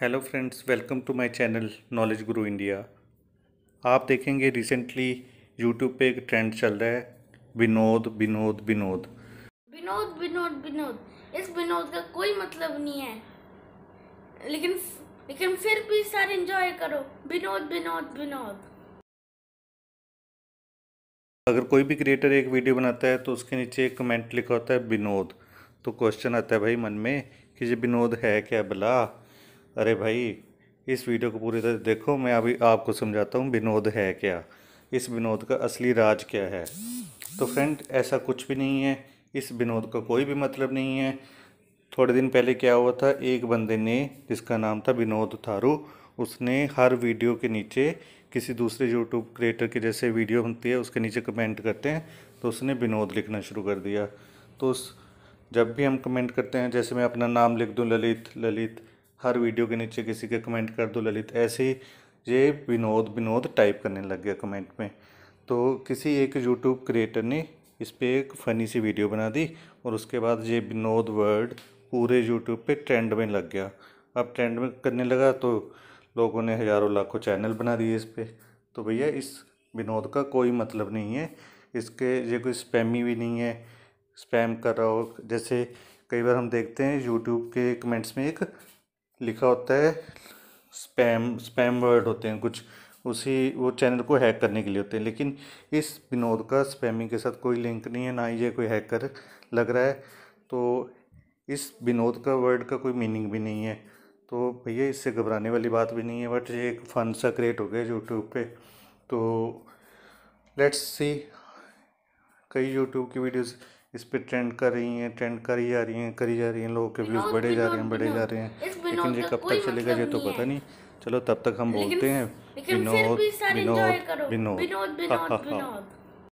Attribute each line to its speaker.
Speaker 1: hello friends welcome to my channel knowledge Guru India आप देखेंगे recently YouTube पे एक ट्रेंड चल रहा है विनोद विनोद विनोद विनोद विनोद विनोद इस विनोद का कोई मतलब नहीं है लेकिन लेकिन फिर भी सारे एंजॉय करो विनोद विनोद विनोद अगर कोई भी क्रिएटर एक वीडियो बनाता है तो उसके नीचे एक कमेंट लिखा होता है विनोद तो क्वेश्चन आता है भाई मन में कि ये विनोद है क्या भला अरे भाई इस वीडियो को पूरी तरह देखो मैं अभी आपको समझाता हूँ विनोद है क्या इस विनोद का असली राज क्या है तो फ्रेंड ऐसा कुछ भी नहीं है इस विनोद का कोई भी मतलब नहीं है थोड़े दिन पहले क्या हुआ था एक बंदे ने जिसका नाम था विनोद थारू उसने हर वीडियो के नीचे किसी दूसरे यूट्यूब क्रिएटर के जैसे वीडियो बनती है उसके नीचे कमेंट करते हैं तो उसने विनोद लिखना शुरू कर दिया तो उस जब भी हम कमेंट करते हैं जैसे मैं अपना नाम लिख दूँ ललित ललित हर वीडियो के नीचे किसी के कमेंट कर दो ललित ऐसे ही ये विनोद विनोद टाइप करने लग गया कमेंट में तो किसी एक यूट्यूब क्रिएटर ने इस पर एक फ़नी सी वीडियो बना दी और उसके बाद ये विनोद वर्ड पूरे यूट्यूब पे ट्रेंड में लग गया अब ट्रेंड में करने लगा तो लोगों ने हज़ारों लाखों चैनल बना दिए इस पर तो भैया इस विनोद का कोई मतलब नहीं है इसके ये कोई स्पैमी भी नहीं है स्पैम कर रहा हो जैसे कई बार हम देखते हैं यूट्यूब के कमेंट्स में एक लिखा होता है स्पैम स्पैम वर्ड होते हैं कुछ उसी वो चैनल को हैक करने के लिए होते हैं लेकिन इस विनोद का स्पैमिंग के साथ कोई लिंक नहीं है ना ही ये कोई हैकर लग रहा है तो इस विनोद का वर्ड का कोई मीनिंग भी नहीं है तो भैया इससे घबराने वाली बात भी नहीं है बट ये एक फन सा क्रिएट हो गया यूट्यूब पे तो लेट्स सी कई यूट्यूब की वीडियोज़ इस पर ट्रेंड कर रही हैं ट्रेंड करी जा रही हैं करी जा रही हैं लोगों के व्यूज़ बढ़े जा रहे हैं बढ़े जा रहे हैं लेकिन ये कब तक चलेगा मतलब ये तो पता नहीं चलो तब तक हम बोलते हैं विनोद विनोद विनोद